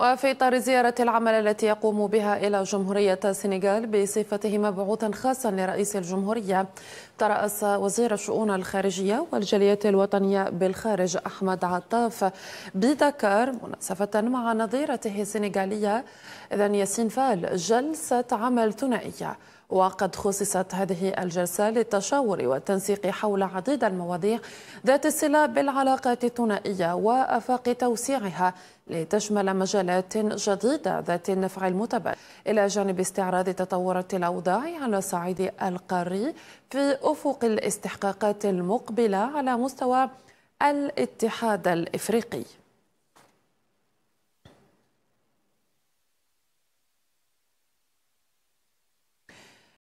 وفي إطار زيارة العمل التي يقوم بها إلى جمهورية السنغال بصفته مبعوثا خاصا لرئيس الجمهورية ترأس وزير الشؤون الخارجية والجالية الوطنية بالخارج أحمد عطاف بدكار مناسبة مع نظيرته السنغالية إذن ياسين فال جلسة عمل ثنائية وقد خصصت هذه الجلسة للتشاور والتنسيق حول عديد المواضيع ذات الصلة بالعلاقات الثنائية وآفاق توسيعها لتشمل مجالات جديدة ذات النفع المتبادل إلى جانب استعراض تطورات الأوضاع على الصعيد القاري في أفق الاستحقاقات المقبلة على مستوى الاتحاد الإفريقي